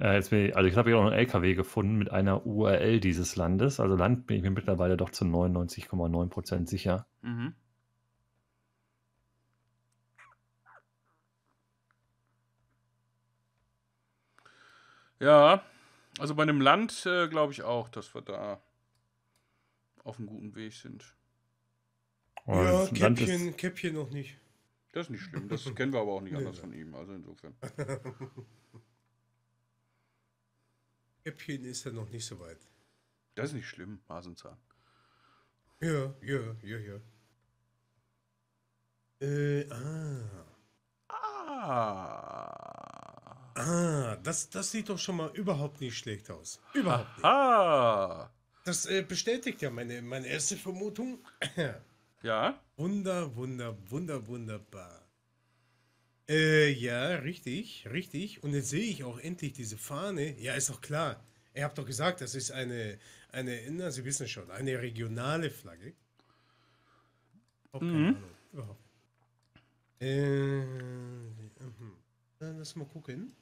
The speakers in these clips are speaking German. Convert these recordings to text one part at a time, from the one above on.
Äh, jetzt ich, also ich habe hier auch einen LKW gefunden mit einer URL dieses Landes. Also Land bin ich mir mittlerweile doch zu 99,9 sicher. Mhm. Ja, also bei einem Land äh, glaube ich auch, dass wir da auf einem guten Weg sind. ja, Käppchen, ist... Käppchen noch nicht. Das ist nicht schlimm, das kennen wir aber auch nicht nee, anders ja. von ihm, also insofern. Käppchen ist ja noch nicht so weit. Das ist nicht schlimm, Hasenzahn. Ja, ja, ja, ja. Äh, ah. Ah. Ah, das, das sieht doch schon mal überhaupt nicht schlecht aus. Überhaupt nicht. Ah. Das äh, bestätigt ja meine, meine erste Vermutung. ja. Wunder, wunder, wunder, wunderbar. Äh, ja, richtig, richtig. Und jetzt sehe ich auch endlich diese Fahne. Ja, ist doch klar. Ihr habt doch gesagt, das ist eine, eine, na, Sie wissen schon, eine regionale Flagge. Auch keine mhm. Ahnung, überhaupt. Äh, dann mhm. lass mal gucken.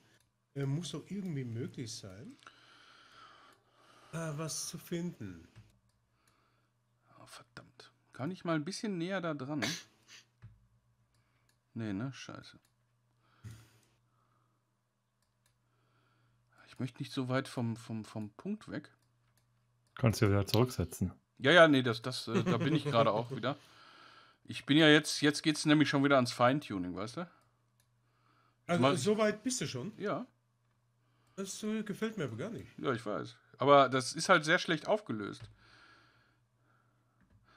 Äh, muss doch irgendwie möglich sein, da was zu finden. Oh, verdammt. Kann ich mal ein bisschen näher da dran? Nee, ne? Scheiße. möchte nicht so weit vom, vom, vom Punkt weg. Kannst du ja wieder zurücksetzen. Ja, ja, nee, das, das, äh, da bin ich gerade auch wieder. Ich bin ja jetzt, jetzt geht es nämlich schon wieder ans Feintuning, weißt du? Also Mach, so weit bist du schon? Ja. Das äh, gefällt mir aber gar nicht. Ja, ich weiß. Aber das ist halt sehr schlecht aufgelöst.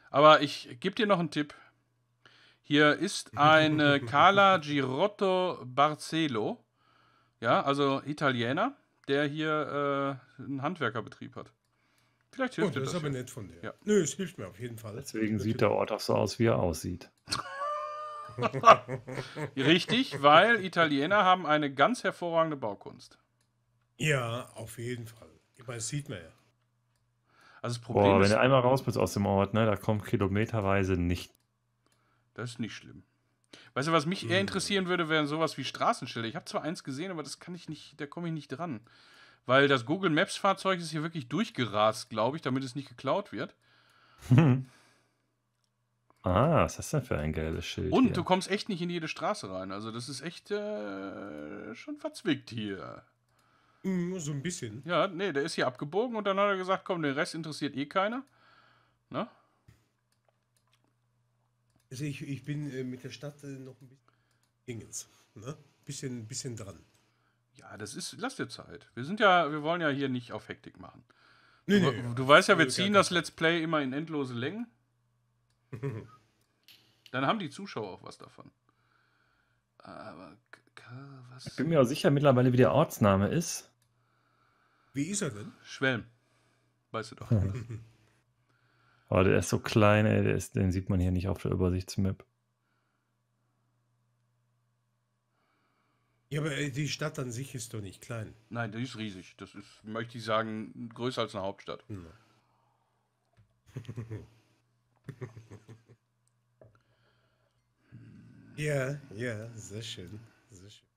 Aber ich gebe dir noch einen Tipp. Hier ist ein äh, Carla Girotto Barcelo. Ja, also Italiener der hier äh, einen Handwerkerbetrieb hat. Vielleicht hilft oh, das. Das ist aber nett von dir. Ja. Nö, es hilft mir auf jeden Fall. Deswegen sieht der Ort auch so aus, wie er aussieht. Richtig, weil Italiener haben eine ganz hervorragende Baukunst. Ja, auf jeden Fall. Ich meine, das sieht man ja. Also das Problem Boah, ist, wenn du einmal raus bist aus dem Ort, ne, da kommt kilometerweise nicht. Das ist nicht schlimm. Weißt du, was mich eher hm. interessieren würde, wären sowas wie Straßenschilder. Ich habe zwar eins gesehen, aber das kann ich nicht, da komme ich nicht dran. Weil das Google Maps Fahrzeug ist hier wirklich durchgerast, glaube ich, damit es nicht geklaut wird. Hm. Ah, was ist das denn für ein geiles Schild? Und hier? du kommst echt nicht in jede Straße rein. Also, das ist echt äh, schon verzwickt hier. Nur so ein bisschen. Ja, nee, der ist hier abgebogen und dann hat er gesagt: Komm, den Rest interessiert eh keiner. Ne? Also ich, ich bin äh, mit der Stadt äh, noch ein bisschen Dingens, ne? Bisschen, bisschen dran. Ja, das ist, lass dir Zeit. Wir sind ja, wir wollen ja hier nicht auf Hektik machen. Nee, du, nee, du ja. weißt ja, wir ziehen das Let's Play immer in endlose Längen. Dann haben die Zuschauer auch was davon. Aber was? Ich bin mir auch sicher mittlerweile, wie der Ortsname ist. Wie ist er denn? Schwelm. Weißt du doch. Aber oh, der ist so klein, ey, ist, den sieht man hier nicht auf der Übersichtsmap. Ja, aber die Stadt an sich ist doch nicht klein. Nein, die ist riesig. Das ist, möchte ich sagen, größer als eine Hauptstadt. Hm. ja, ja, sehr schön. Sehr schön.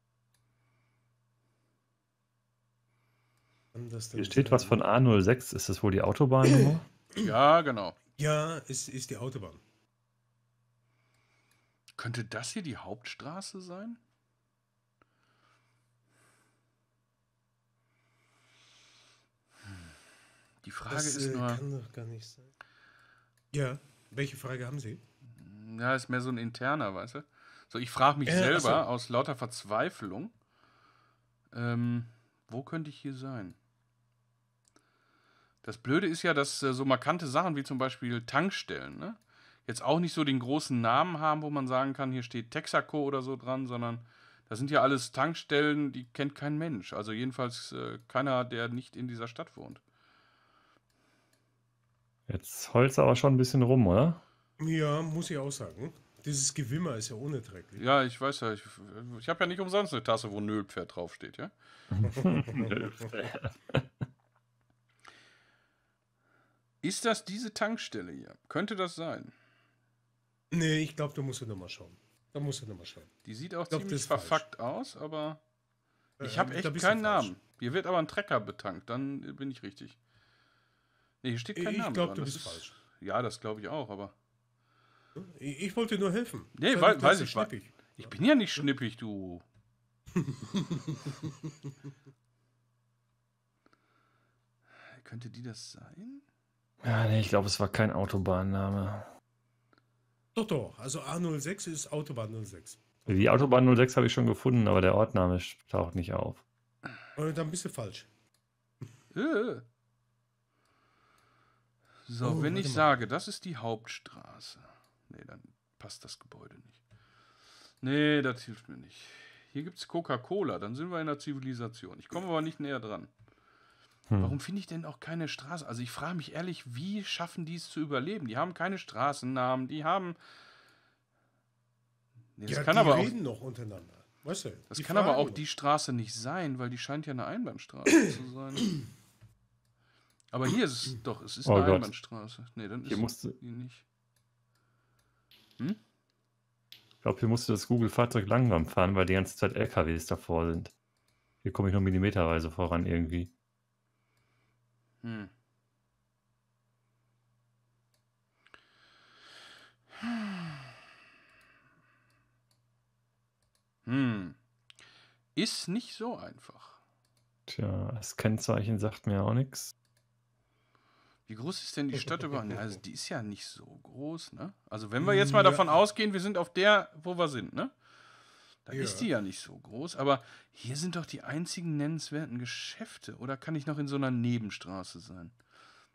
Hier steht was von A06. Ist das wohl die Autobahnnummer? ja, genau. Ja, es ist die Autobahn. Könnte das hier die Hauptstraße sein? Hm. Die Frage das, ist äh, nur. Kann doch gar nicht sein. Ja, welche Frage haben Sie? Ja, ist mehr so ein interner, weißt du? So, ich frage mich äh, selber so. aus lauter Verzweiflung, ähm, wo könnte ich hier sein? Das Blöde ist ja, dass äh, so markante Sachen wie zum Beispiel Tankstellen ne, jetzt auch nicht so den großen Namen haben, wo man sagen kann, hier steht Texaco oder so dran, sondern das sind ja alles Tankstellen, die kennt kein Mensch. Also jedenfalls äh, keiner, der nicht in dieser Stadt wohnt. Jetzt holst du aber schon ein bisschen rum, oder? Ja, muss ich auch sagen. Dieses Gewimmer ist ja unerträglich. Ja, ich weiß ja. Ich, ich habe ja nicht umsonst eine Tasse, wo Nölpferd draufsteht, ja? Nölpferd. Ist das diese Tankstelle hier? Könnte das sein? Nee, ich glaube, da musst du nochmal schauen. Da musst du nochmal schauen. Die sieht auch glaub, ziemlich verfuckt falsch. aus, aber äh, ich äh, habe echt keinen Namen. Hier wird aber ein Trecker betankt, dann bin ich richtig. Nee, hier steht kein ich Name. Ich glaube, du bist ist, falsch. Ja, das glaube ich auch, aber. Ich, ich wollte nur helfen. Nee, weil, weiß ich. Schnippig. Ich bin ja nicht schnippig, du. Könnte die das sein? Ja, ah, nee, ich glaube, es war kein Autobahnname. Doch, doch. Also A06 ist Autobahn 06. Die Autobahn 06 habe ich schon gefunden, aber der Ortname taucht nicht auf. Und dann bist du falsch. Äh. So, oh, wenn ich mal. sage, das ist die Hauptstraße. Nee, dann passt das Gebäude nicht. Nee, das hilft mir nicht. Hier gibt es Coca-Cola, dann sind wir in der Zivilisation. Ich komme aber nicht näher dran. Hm. Warum finde ich denn auch keine Straße? Also ich frage mich ehrlich, wie schaffen die es zu überleben? Die haben keine Straßennamen, die haben. Nee, das ja, kann die aber reden auch, noch untereinander. Weißt du, das kann aber auch noch. die Straße nicht sein, weil die scheint ja eine Einbahnstraße zu sein. Aber hier ist es doch, es ist oh eine Gott. Einbahnstraße. Nee, dann hier ist die nicht. Hm? Ich glaube, hier musste das Google-Fahrzeug langsam fahren, weil die ganze Zeit LKWs davor sind. Hier komme ich noch millimeterweise voran irgendwie. Hm. Hm. Ist nicht so einfach. Tja, das Kennzeichen sagt mir auch nichts. Wie groß ist denn die Stadt überhaupt? Also die ist ja nicht so groß, ne? Also wenn wir jetzt mal davon ausgehen, wir sind auf der, wo wir sind, ne? Da ja. ist die ja nicht so groß, aber hier sind doch die einzigen nennenswerten Geschäfte. Oder kann ich noch in so einer Nebenstraße sein?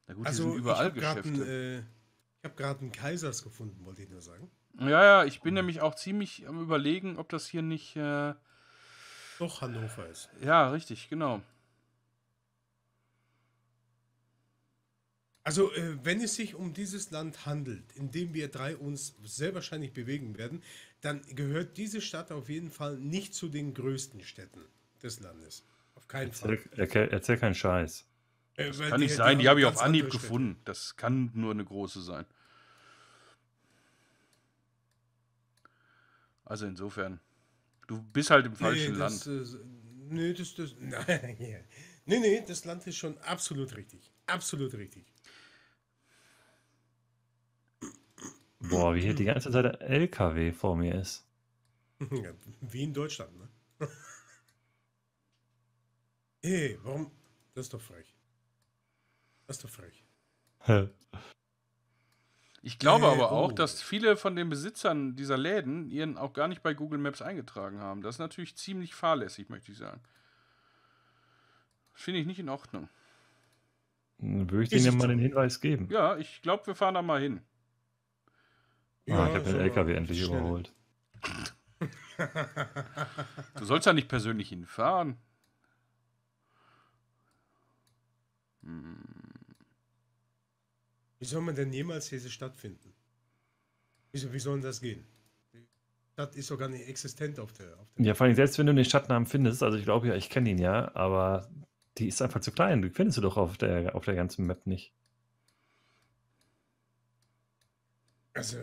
Na gut, also, hier sind überall ich Geschäfte. Ein, äh, ich habe gerade einen Kaisers gefunden, wollte ich nur sagen. Ja, ja, ich bin mhm. nämlich auch ziemlich am Überlegen, ob das hier nicht. Äh, doch Hannover ist. Ja, richtig, genau. Also, äh, wenn es sich um dieses Land handelt, in dem wir drei uns sehr wahrscheinlich bewegen werden, dann gehört diese Stadt auf jeden Fall nicht zu den größten Städten des Landes. Auf keinen erzähl, Fall. Erzähl, erzähl keinen Scheiß. Äh, kann die, nicht sein, die, die habe ich auf Anhieb gefunden. Städte. Das kann nur eine große sein. Also insofern, du bist halt im falschen nee, das, Land. Äh, nee, das, das, nein. nee, nee, das Land ist schon absolut richtig. Absolut richtig. Boah, wie hier die hm. ganze Zeit der LKW vor mir ist. Ja, wie in Deutschland, ne? Ey, warum? Das ist doch frech. Das ist doch frech. Ich glaube hey, aber auch, oh. dass viele von den Besitzern dieser Läden ihren auch gar nicht bei Google Maps eingetragen haben. Das ist natürlich ziemlich fahrlässig, möchte ich sagen. Finde ich nicht in Ordnung. Dann würde ich denen ja mal den Hinweis geben. Ja, ich glaube, wir fahren da mal hin. Ja, ah, ich habe den LKW endlich schnell. überholt. du sollst ja nicht persönlich hinfahren. Wie soll man denn jemals diese Stadt finden? Wieso, wie soll das gehen? Die Stadt ist sogar nicht existent auf der, auf der Ja, vor allem selbst wenn du den Stadtnamen findest, also ich glaube ja, ich kenne ihn ja, aber die ist einfach zu klein. Die findest du doch auf der, auf der ganzen Map nicht. Also,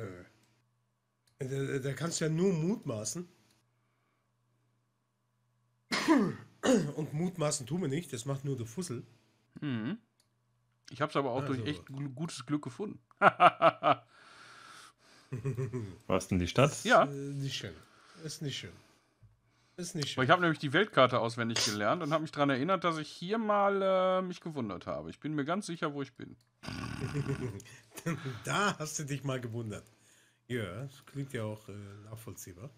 da, da kannst du ja nur mutmaßen. Und mutmaßen tun wir nicht, das macht nur der Fussel. Mhm. Ich habe es aber auch also. durch echt gutes Glück gefunden. War es denn die Stadt? Ja. Ist, äh, nicht schön. Ist nicht schön. Ist nicht schön. Aber ich habe nämlich die Weltkarte auswendig gelernt und habe mich daran erinnert, dass ich hier mal äh, mich gewundert habe. Ich bin mir ganz sicher, wo ich bin. da hast du dich mal gewundert. Ja, das klingt ja auch äh, nachvollziehbar.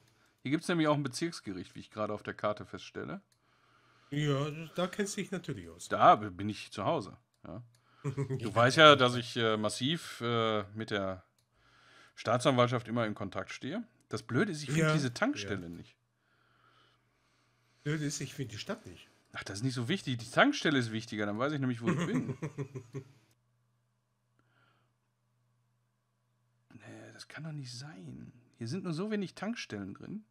Hier gibt es nämlich auch ein Bezirksgericht, wie ich gerade auf der Karte feststelle. Ja, also da kennst du dich natürlich aus. Da bin ich zu Hause. Ja. Du weißt ja, dass ich äh, massiv äh, mit der Staatsanwaltschaft immer in Kontakt stehe. Das Blöde ist, ich finde ja, diese Tankstelle ja. nicht. Blöde ist, ich finde die Stadt nicht. Ach, das ist nicht so wichtig. Die Tankstelle ist wichtiger, dann weiß ich nämlich, wo ich bin. das kann doch nicht sein. Hier sind nur so wenig Tankstellen drin.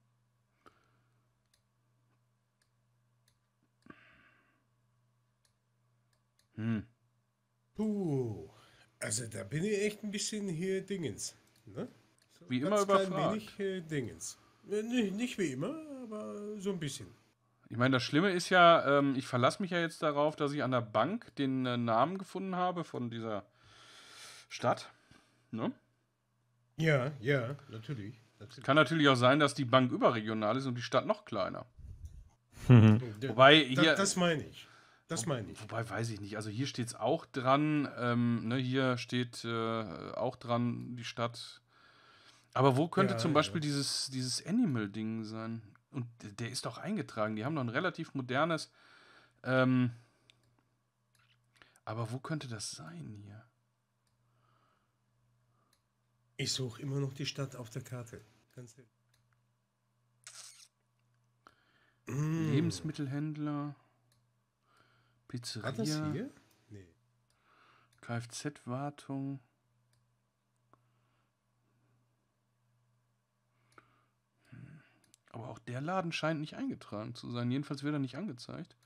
Hm. Puh, also da bin ich echt ein bisschen hier Dingens. Ne? So wie immer überfragt. Wenig, äh, Dingens. Nicht, nicht wie immer, aber so ein bisschen. Ich meine, das Schlimme ist ja, ähm, ich verlasse mich ja jetzt darauf, dass ich an der Bank den äh, Namen gefunden habe von dieser Stadt. Ne? Ja, ja, natürlich. natürlich. Kann natürlich auch sein, dass die Bank überregional ist und die Stadt noch kleiner. Mhm. Oh, wobei hier, das, das meine ich. Das meine ich. Wobei weiß ich nicht. Also hier steht es auch dran. Ähm, ne, hier steht äh, auch dran die Stadt. Aber wo könnte ja, zum Beispiel ja. dieses, dieses Animal-Ding sein? Und der ist doch eingetragen. Die haben noch ein relativ modernes. Ähm, aber wo könnte das sein hier? Ich suche immer noch die Stadt auf der Karte. Ganz mm. Lebensmittelhändler, Pizzeria. Hat das hier? Nee. Kfz-Wartung. Aber auch der Laden scheint nicht eingetragen zu sein. Jedenfalls wird er nicht angezeigt.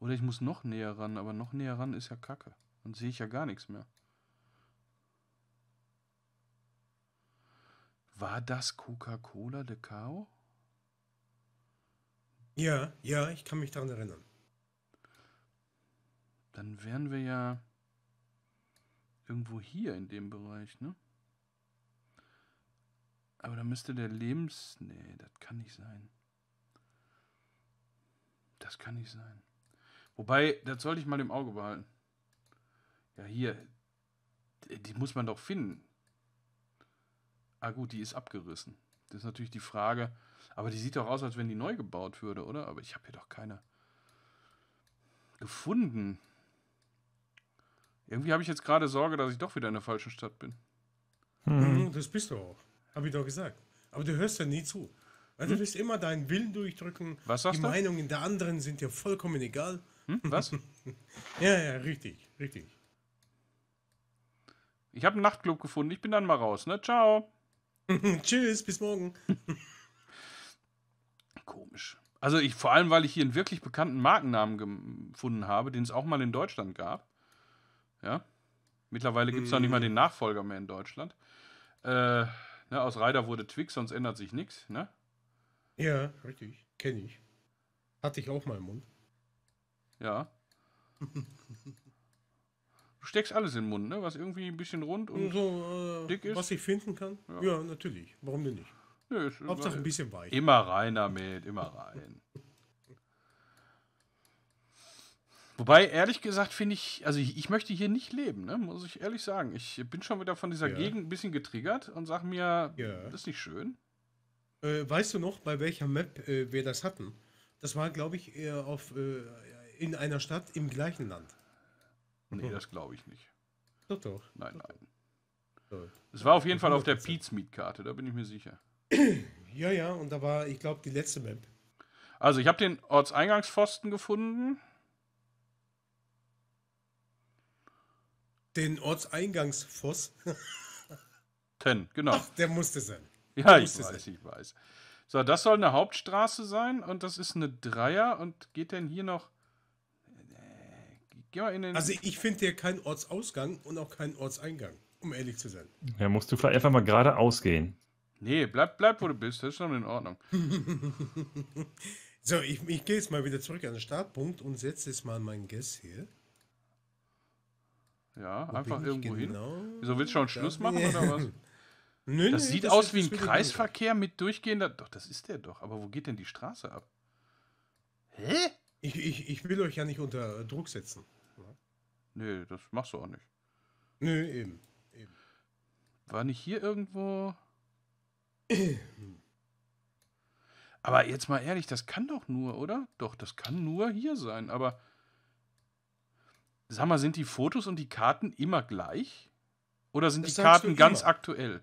Oder ich muss noch näher ran, aber noch näher ran ist ja Kacke. Dann sehe ich ja gar nichts mehr. War das Coca-Cola de Cao? Ja, ja, ich kann mich daran erinnern. Dann wären wir ja irgendwo hier in dem Bereich, ne? Aber da müsste der Lebens... Nee, das kann nicht sein. Das kann nicht sein. Wobei, das sollte ich mal im Auge behalten. Ja, hier. Die muss man doch finden. Ah gut, die ist abgerissen. Das ist natürlich die Frage. Aber die sieht doch aus, als wenn die neu gebaut würde, oder? Aber ich habe hier doch keine gefunden. Irgendwie habe ich jetzt gerade Sorge, dass ich doch wieder in der falschen Stadt bin. Hm. Das bist du auch. Habe ich doch gesagt. Aber du hörst ja nie zu. Also hm? du wirst immer deinen Willen durchdrücken. Was sagst Die du? Meinungen der anderen sind dir vollkommen egal. Hm? Was? ja, ja, richtig, richtig. Ich habe einen Nachtclub gefunden. Ich bin dann mal raus, ne? Ciao. Tschüss, bis morgen. Komisch. Also ich, vor allem, weil ich hier einen wirklich bekannten Markennamen gefunden habe, den es auch mal in Deutschland gab. Ja. Mittlerweile gibt es mhm. nicht mal mhm. den Nachfolger mehr in Deutschland. Äh, ne, aus Reiter wurde Twix, sonst ändert sich nichts, ne? Ja, richtig. Kenne ich. Hatte ich auch mal im Mund. Ja. steckst alles in den Mund, ne? was irgendwie ein bisschen rund und so, äh, dick ist. Was ich finden kann? Ja, ja natürlich. Warum denn nicht? Nö, nee, Hauptsache ein bisschen weich. Immer rein damit, immer rein. Wobei, ehrlich gesagt, finde ich, also ich, ich, möchte hier nicht leben, ne? muss ich ehrlich sagen. Ich bin schon wieder von dieser ja. Gegend ein bisschen getriggert und sage mir, ja. das ist nicht schön. Äh, weißt du noch, bei welcher Map äh, wir das hatten? Das war, glaube ich, auf, äh, in einer Stadt im gleichen Land. Nee, das glaube ich nicht. Doch, doch. Nein, doch, nein. Doch. Es war auf jeden Fall auf der Pete's Meat Karte, da bin ich mir sicher. Ja, ja, und da war, ich glaube, die letzte Map. Also, ich habe den Ortseingangspfosten gefunden. Den Ortseingangspfosten? Ten, genau. Ach, der musste sein. Der ja, musste ich weiß, sein. ich weiß. So, das soll eine Hauptstraße sein und das ist eine Dreier und geht denn hier noch Geh mal in den. Also ich finde hier keinen Ortsausgang und auch keinen Ortseingang, um ehrlich zu sein. Ja, musst du vielleicht einfach mal geradeaus gehen. Nee, bleib, bleib wo du bist, das ist schon in Ordnung. so, ich, ich gehe jetzt mal wieder zurück an den Startpunkt und setze jetzt mal meinen Guess hier. Ja, wo einfach irgendwo genau hin. Wieso willst du schon Schluss machen oder was? Nö, das nö, sieht das aus wie ein Kreisverkehr mit durchgehender. Doch, das ist der doch. Aber wo geht denn die Straße ab? Hä? Ich, ich, ich will euch ja nicht unter Druck setzen. Nee, das machst du auch nicht. Nö, nee, eben. eben. War nicht hier irgendwo. aber jetzt mal ehrlich, das kann doch nur, oder? Doch, das kann nur hier sein. Aber sag mal, sind die Fotos und die Karten immer gleich? Oder sind das die Karten ganz aktuell?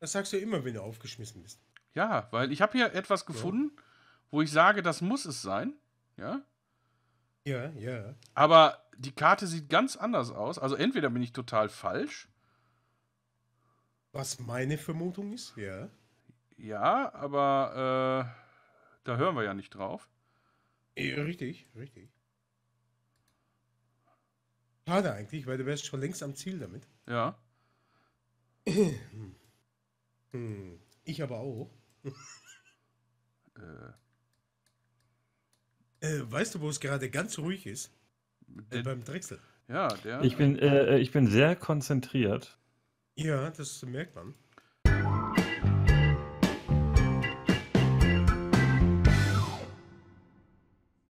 Das sagst du immer, wenn du aufgeschmissen bist. Ja, weil ich habe hier etwas gefunden, ja. wo ich sage, das muss es sein. Ja. Ja, yeah, ja. Yeah. Aber die Karte sieht ganz anders aus. Also entweder bin ich total falsch. Was meine Vermutung ist, ja. Yeah. Ja, aber äh, da hören wir ja nicht drauf. richtig, richtig. Schade eigentlich, weil du wärst schon längst am Ziel damit. Ja. Hm. Hm. Ich aber auch. äh. Äh, weißt du, wo es gerade ganz ruhig ist? Äh, beim Drechsel. Ja, der. Ich bin, äh, ich bin sehr konzentriert. Ja, das merkt man.